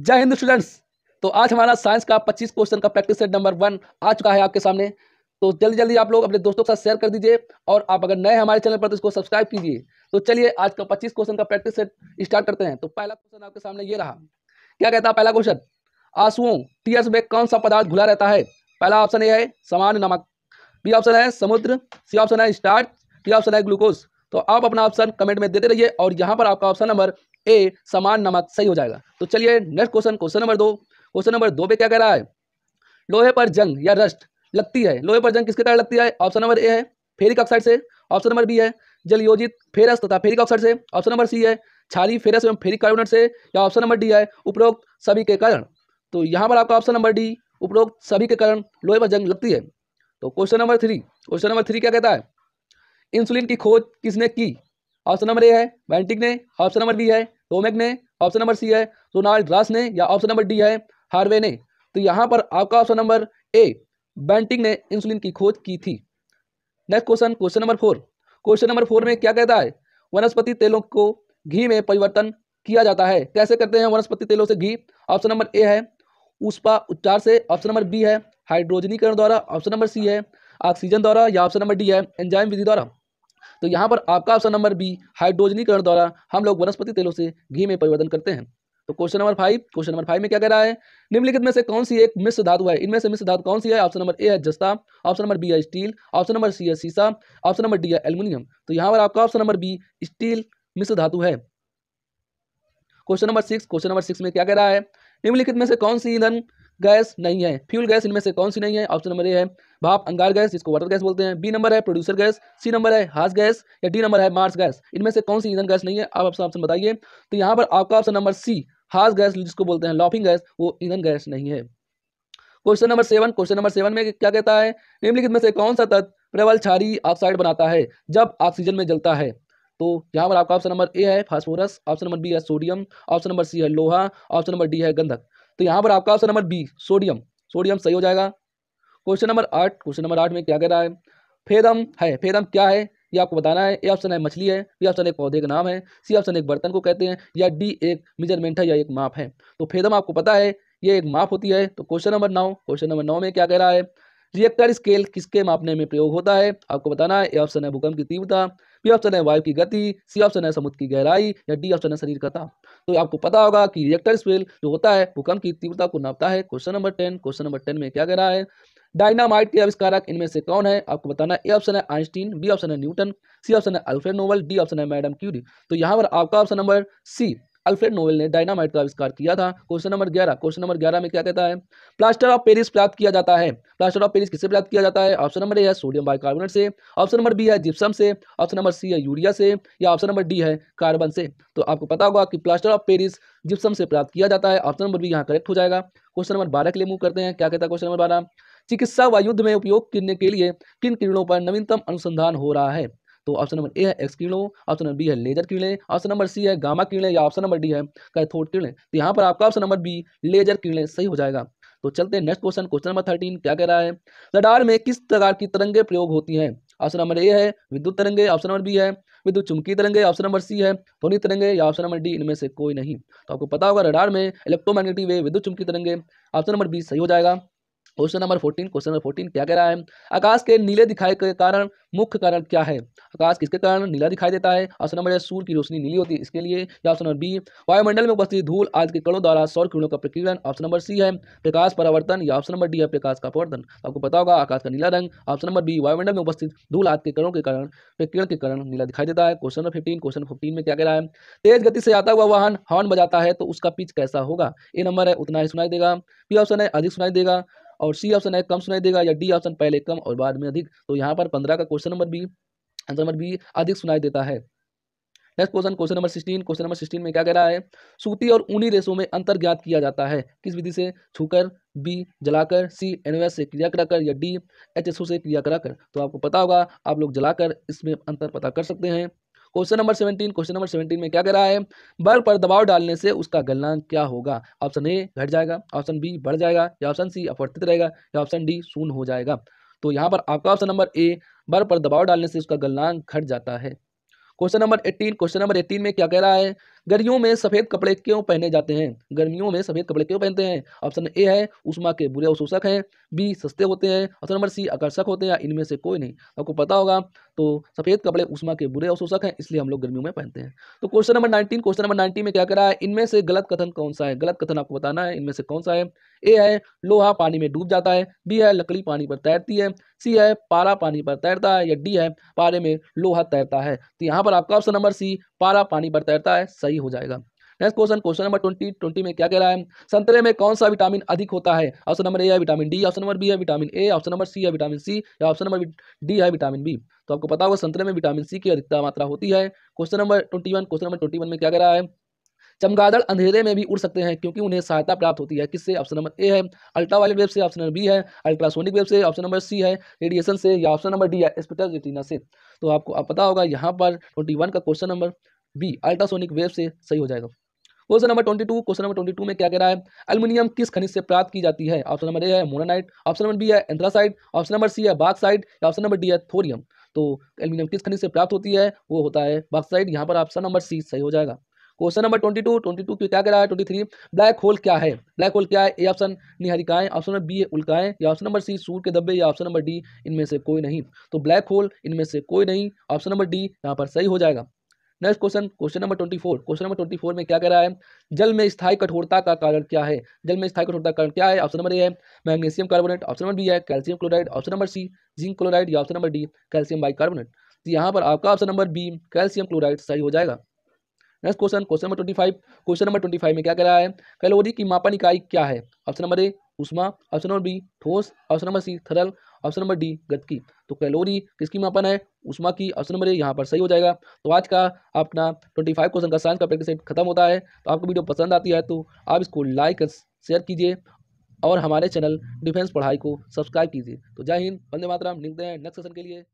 जय हिंद स्टूडेंट्स तो आज हमारा साइंस का 25 क्वेश्चन का प्रैक्टिस सेट नंबर वन आ चुका है आपके सामने तो जल्दी जल्दी आप लोग अपने दोस्तों के साथ शेयर कर दीजिए और आप अगर नए हमारे चैनल पर तो इसको सब्सक्राइब कीजिए तो चलिए आज का 25 क्वेश्चन का प्रैक्टिस सेट स्टार्ट करते हैं तो पहला क्वेश्चन आपके सामने ये रहा क्या कहता है पहला क्वेश्चन आंसुओं टीयर्स में कौन सा पदार्थ घुला रहता है पहला ऑप्शन ये है सामान्य नमक बी ऑप्शन है समुद्र सी ऑप्शन है स्टार्ट ऑप्शन है ग्लूकोज तो आप अपना ऑप्शन कमेंट में देते रहिए और यहाँ पर आपका ऑप्शन नंबर ए समान नमक सही हो जाएगा तो चलिए नेक्स्ट क्वेश्चन क्वेश्चन नंबर दो क्वेश्चन नंबर दो पे क्या कह रहा है लोहे पर जंग या रस्ट लगती है लोहे पर जंग किसके कारण लगती है ऑप्शन नंबर ए है फेरिक ऑक्साइड से ऑप्शन नंबर बी है जलयोजित फेरस तथा फेरिक ऑक्साइड से ऑप्शन नंबर सी है छाली फेरस एवं फेरिक कार्बोनेट से या ऑप्शन नंबर डी है उपरोक्त सभी के कारण तो यहाँ पर आपका ऑप्शन नंबर डी उपरोक्त सभी के कारण लोहे पर जंग लगती है तो question number three question number three क्या कहता है इंसुलिन की खोज किसने की ऑप्शन नंबर ए है बैंटिक ने ऑप्शन नंबर बी है टोमेक ने ऑप्शन नंबर सी है रोनाल्ड रास ने या ऑप्शन नंबर डी है हार्वे ने तो यहाँ पर आपका ऑप्शन नंबर ए बैंटिक ने इंसुलिन की खोज की थी next question question number four question number four में क्या कहता है वनस्पति तेलों को घी में परिवर्तन किया जाता है कैसे करते हैं वनस्पति तेलों से घी ऑप्शन नंबर ए है उष्पा उपचार से ऑप्शन नंबर बी है हाइड्रोजनीकरण द्वारा ऑप्शन नंबर सी है ऑक्सीजन द्वारा या ऑप्शन नंबर डी है एंजाइम विधि द्वारा तो यहाँ पर आपका ऑप्शन नंबर बी हाइड्रोजनीकरण द्वारा हम लोग वनस्पति तेलों से घी में परिवर्तन करते हैं तो question number five question number five में क्या कह रहा है निम्नलिखित में से कौन सी एक मिश्र धातु है इनमें से मिश्र धातु कौन सी है ऑप्शन नंबर ए है जस्ता ऑप्शन नंबर बी है स्टील ऑप्शन नंबर सी है सीसा ऑप्शन नंबर डी है एल्यूमिनियम तो यहाँ पर आपका ऑप्शन नंबर बी स्टील मिश्र धातु है question number six question number six में क्या कह रहा है निम्नलिखित में से कौन सी ईंधन गैस नहीं है फ्यूल गैस इनमें से कौन सी नहीं है ऑप्शन नंबर ए है भाप अंगार गैस जिसको वाटर गैस बोलते हैं बी नंबर है प्रोड्यूसर गैस सी नंबर है हास गैस या डी नंबर है मार्स गैस इनमें से कौन सी ईंधन गैस नहीं है आप ऑप्शन ऑप्शन बताइए तो यहाँ पर आपका ऑप्शन नंबर सी हास गैस जिसको बोलते हैं लॉफिंग गैस वो ईंधन गैस नहीं है question number seven question number seven में क्या कहता है निम्नलिखित में से कौन सा तत्व प्रबल छारी ऑक्साइड बनाता है जब ऑक्सीजन में जलता है तो यहाँ पर आपका ऑप्शन नंबर ए है फास्फोरस ऑप्शन नंबर बी है सोडियम ऑप्शन नंबर सी है लोहा ऑप्शन नंबर डी है गंधक तो यहाँ पर आपका option number B sodium sodium सही हो जाएगा क्वेश्चन नंबर आठ क्वेश्चन नंबर आठ में क्या कह रहा है फेदम है फेदम क्या है ये आपको बताना है ए ऑप्शन है मछली है बी ऑप्शन एक पौधे का नाम है सी ऑप्शन एक बर्तन को कहते हैं या डी एक मेजरमेंट है या एक माप है तो फेदम आपको पता है ये एक माप होती है तो क्वेश्चन नंबर नौ क्वेश्चन नंबर नौ में क्या कह रहा है रिएक्टर स्केल किसके मापने में प्रयोग होता है आपको बताना है ए ऑप्शन है भूकंप की तीव्रता बी ऑप्शन है वायु की गति सी ऑप्शन है समुद्र की गहराई या डी ऑप्शन है शरीर का ताप तो आपको पता होगा कि रिएक्टर स्पेल जो होता है भूकंप की तीव्रता को नापता है question number ten question number ten में क्या कह रहा है डायनामाइट के आविष्कारक इनमें से कौन है आपको बताना ए ऑप्शन है आइंस्टीन बी ऑप्शन है न्यूटन सी ऑप्शन है अल्फ्रेड नोवल डी ऑप्शन है मैडम क्यूरी तो यहाँ पर आपका option number C Alfred Nobel ने डायनामाइट का आविष्कार किया था क्वेश्चन नंबर ग्यारह क्वेश्चन नंबर ग्यारह में क्या कहता है प्लास्टर ऑफ पेरिस प्राप्त किया जाता है प्लास्टर ऑफ पेरिस किससे प्राप्त किया जाता है ऑप्शन नंबर ए है सोडियम बाइकार्बोनेट से ऑप्शन नंबर बी है जिप्सम से ऑप्शन नंबर सी है यूरिया से या ऑप्शन नंबर डी है कार्बन से तो आपको पता होगा कि प्लास्टर ऑफ पेरिस जिप्सम से प्राप्त किया जाता है ऑप्शन नंबर बी यहाँ करेक्ट हो जाएगा क्वेश्चन नंबर बारह के लिए मूव करते हैं क्या कहता है क्वेश्चन नंबर बारह चिकित्सा व युद्ध में उपयोग करने के लिए किन किरणों पर नवीनतम अनुसंधान हो रहा है तो ऑप्शन नंबर ए है एक्स किरण ऑप्शन नंबर बी है लेजर किरण ऑप्शन नंबर सी है गामा किरण या ऑप्शन नंबर डी है कैथोड किरण तो यहाँ पर आपका ऑप्शन नंबर बी लेजर किरण सही हो जाएगा तो चलते हैं next question question number thirteen क्या कह रहा है रडार में किस प्रकार की तरंगे प्रयोग होती हैं ऑप्शन नंबर ए है विद्युत तरंगे ऑप्शन नंबर बी है विद्युत चुमकी तरंगे ऑप्शन नंबर सी है ध्वनि तरंगे या ऑप्शन नंबर डी इनमें से कोई नहीं तो आपको पता होगा रडार में इलेक्ट्रोमैग्नेटिक वे विद्युत चुमकी तरंगे ऑप्शन नंबर बी सही हो जाएगा question number fourteen question number fourteen क्या कह रहा है आकाश के नीले दिखाई के कारण मुख्य कारण क्या है आकाश किसके कारण नीला दिखाई देता है ऑप्शन नंबर सूर्य की रोशनी नीली होती है इसके लिए या ऑप्शन नंबर बी वायुमंडल में उपस्थित धूल आदि के कणों द्वारा सौर किरणों का प्रकीर्णन ऑप्शन नंबर सी है प्रकाश परावर्तन या ऑप्शन नंबर डी है प्रकाश का परिवर्तन आपको पता होगा आकाश का नीला रंग ऑप्शन नंबर बी वायुमंडल में उपस्थित धूल आज के कणों के कारण प्रकीर्ण के कारण नीला दिखाई देता है question number fifteen question fifteen में क्या कह रहा है तेज गति से आता हुआ वाहन हॉर्न बजाता है तो उसका पिच कैसा होगा ए नंबर है उतना ही सुनाई देगा बी ऑप्शन है अधिक सुनाई देगा और सी ऑप्शन है कम सुनाई देगा या डी ऑप्शन पहले कम और बाद में अधिक तो यहाँ पर पंद्रह का question number B answer number B अधिक सुनाई देता है next question question number sixteen question number sixteen में क्या कह रहा है सूती और ऊनी रेशों में अंतर ज्ञात किया जाता है किस विधि से छूकर बी जलाकर सी एस से क्रिया कराकर या डी एच से क्रिया कराकर तो आपको पता होगा आप लोग जलाकर इसमें अंतर पता कर सकते हैं question number seventeen question number seventeen में क्या कह रहा है बल्ब पर दबाव डालने से उसका गलनांक क्या होगा ऑप्शन ए घट जाएगा ऑप्शन बी बढ़ जाएगा या ऑप्शन सी अपवर्तित रहेगा या ऑप्शन डी शून्य हो जाएगा तो यहाँ पर आपका ऑप्शन नंबर ए बल्ब पर दबाव डालने से उसका गलनांक घट जाता है question number eighteen question number eighteen में क्या कह रहा है गर्मियों में सफ़ेद कपड़े क्यों पहने जाते हैं गर्मियों में सफ़ेद कपड़े क्यों पहनते हैं ऑप्शन ए है उष्मा के बुरे अवशोषक हैं बी सस्ते होते हैं ऑप्शन नंबर सी आकर्षक होते हैं इनमें से कोई नहीं आपको पता होगा तो सफ़ेद कपड़े उष्मा के बुरे अवशोषक हैं इसलिए हम लोग गर्मियों में पहनते हैं तो question number nineteen question number nineteen में क्या करा है इनमें से गलत कथन कौन सा है गलत कथन आपको बताना है इनमें से कौन सा है ए है लोहा पानी में डूब जाता है बी है लकड़ी पानी पर तैरती है सी है पारा पानी पर तैरता है या डी है पारे में लोहा तैरता है तो यहाँ पर आपका ऑप्शन नंबर सी पारा पानी पर तैरता है सही सही हो जाएगा next question question number twenty twenty में क्या कह रहा है संतरे में कौन सा विटामिन अधिक होता है ऑप्शन नंबर ए है vitamin D option number B है vitamin A option number C है विटामिन सी या ऑप्शन नंबर डी है विटामिन बी तो आपको पता होगा संतरे में विटामिन सी की अधिकता मात्रा होती है question number twenty one question number twenty one में क्या कह रहा है चमगादड़ अंधेरे में भी उड़ सकते हैं क्योंकि उन्हें सहायता प्राप्त होती है किससे ऑप्शन नंबर ए है अल्ट्रावायलेट वेब से ऑप्शन नंबर बी है अल्ट्रासोनिक वेब से ऑप्शन नंबर सी है रेडिएशन से या ऑप्शन नंबर डी है स्पेक्ट्रल रेटिना से तो आपको आप पता होगा यहाँ पर ट्वेंटी वन का question number B ultrasonic wave से सही हो जाएगा question number twenty two question number twenty two में क्या कह रहा है अल्मीनियम किस खनिज से प्राप्त की जाती है ऑप्शन नंबर ए है मोनानाइट ऑप्शन नंबर बी है एंथ्रासाइड ऑप्शन नंबर सी है बाक्साइड या ऑप्शन नंबर डी है थोरियम तो एल्यूमिनियम किस खनिज से प्राप्त होती है वो होता है बाक्साइड यहाँ पर ऑप्शन नंबर सी सही हो जाएगा question number twenty two twenty two क्या कह रहा है ट्वेंटी थ्री ब्लैक होल क्या है ब्लैक होल क्या है ए ऑप्शन निहारिकाएं ऑप्शन नंबर बी है उल्काएं या ऑप्शन नंबर सी सूर्य के दब्बे या ऑप्शन नंबर डी इनमें से कोई नहीं तो ब्लैक होल इनमें से कोई नहीं ऑप्शन नंबर डी यहाँ पर सही हो जाएगा next question question number twenty four question number twenty four में क्या कह रहा है जल में स्थायी कठोरता का कारण क्या है जल में स्थायी कठोरता का कारण क्या है ऑप्शन नंबर ए है magnesium carbonate option number B है calcium chloride option number C zinc chloride या ऑप्शन नंबर डी कैल्शियम बाई तो यहाँ पर आपका option number B calcium chloride सही हो जाएगा next question question number twenty five question number twenty five में क्या कह रहा है कैलोरी की मापन इकाई क्या है ऑप्शन नंबर ए उष्मा ऑप्शन नंबर बी ठोस ऑप्शन नंबर सी थरल ऑप्शन नंबर डी की तो कैलोरी किसकी मापन है उष्मा की ऑप्शन नंबर ए यहाँ पर सही हो जाएगा तो आज का अपना ट्वेंटी फाइव क्वेश्चन का साइंस का प्रैक्टिस खत्म होता है तो आपको वीडियो पसंद आती है तो आप इसको लाइक शेयर कीजिए और हमारे चैनल डिफेंस पढ़ाई को सब्सक्राइब कीजिए तो जय हिंद वंदे मातरम मिलते हैं नेक्स्ट सेशन के लिए